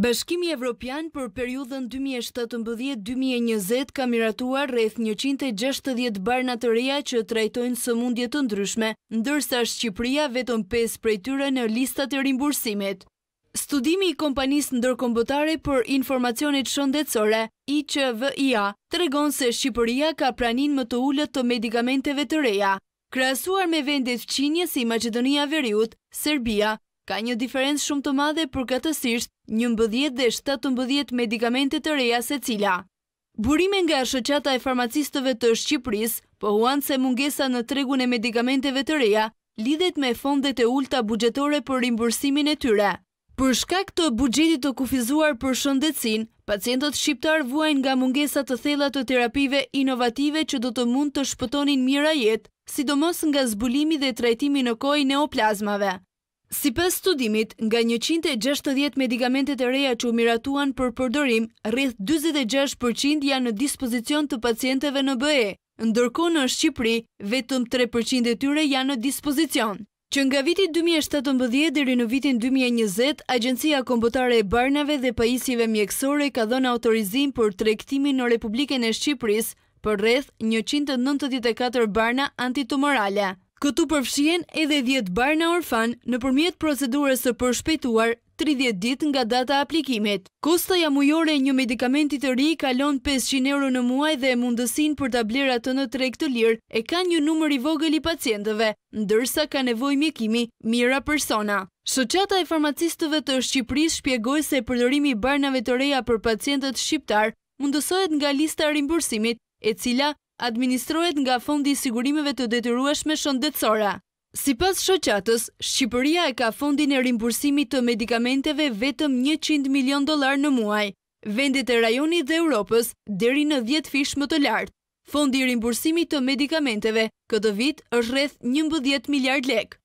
Bashkimi Evropian për periudhën 2017-2020 ka miratuar rreth 160 barna të reja që trajtojnë së mundjet të ndryshme, ndërsa Shqipëria vetëm 5 prej tyre në listat e rimbursimit. Studimi i kompanisë ndërkombëtare për informacionit shëndetsore, IQVIA, të regon se Shqipëria ka pranin më të ullët të medikamenteve të reja, krasuar me vendet qinje si Macedonia Veriut, Serbia, Ka një diferencë shumë të madhe për këtësisht një mbëdhjet dhe 7 mbëdhjet medikamentet të reja se cila. Burime nga shëqata e farmacistëve të Shqipëris, po huanë se mungesa në tregun e medikamenteve të reja, lidhet me fondet e ulta bugjetore për rimbursimin e tyre. Për shkak të bugjetit të kufizuar për shëndecin, pacientët shqiptar vuajnë nga mungesa të thellat të terapive inovative që do të mund të shpëtonin mira jetë, sidomos nga zbulimi dhe trajtimi në koj neoplazmave. Si pës studimit, nga 160 medikamentet e reja që umiratuan për përdorim, rrith 26% janë në dispozicion të pacienteve në BE, ndërko në Shqipëri, vetëm 3% e tyre janë në dispozicion. Që nga viti 2017 dheri në vitin 2020, Agencia Kombotare e Barnave dhe Paisive Mjekësore ka dhënë autorizim për trektimin në Republiken e Shqipëris për rreth 194 barna antitumorale. Këtu përfshien edhe 10 barna në orfan në përmjet procedurës së përshpetuar 30 dit nga data aplikimit. Kosta ja mujore një medikamentit të ri kalon 500 euro në muaj dhe mundësin për të të në trek të lirë e ka një numër i vogël i pacientëve, ndërsa ka nevoj mjekimi mira persona. Soqata e farmacistëve të Shqipëris shpjegoj se përdërimi barnave të reja për pacientët shqiptar mundësojt nga lista rimbursimit e cila administrohet nga fondi sigurimeve të detyrueshme shëndetësora. Si pas shoqatës, Shqipëria e ka fondin e rimbursimit të medikamenteve vetëm 100 milion dolar në muaj, vendet e rajonit dhe Europës deri në 10 fish më të lartë. Fondi rimbursimit të medikamenteve këtë vit është rreth 11 miliard lekë.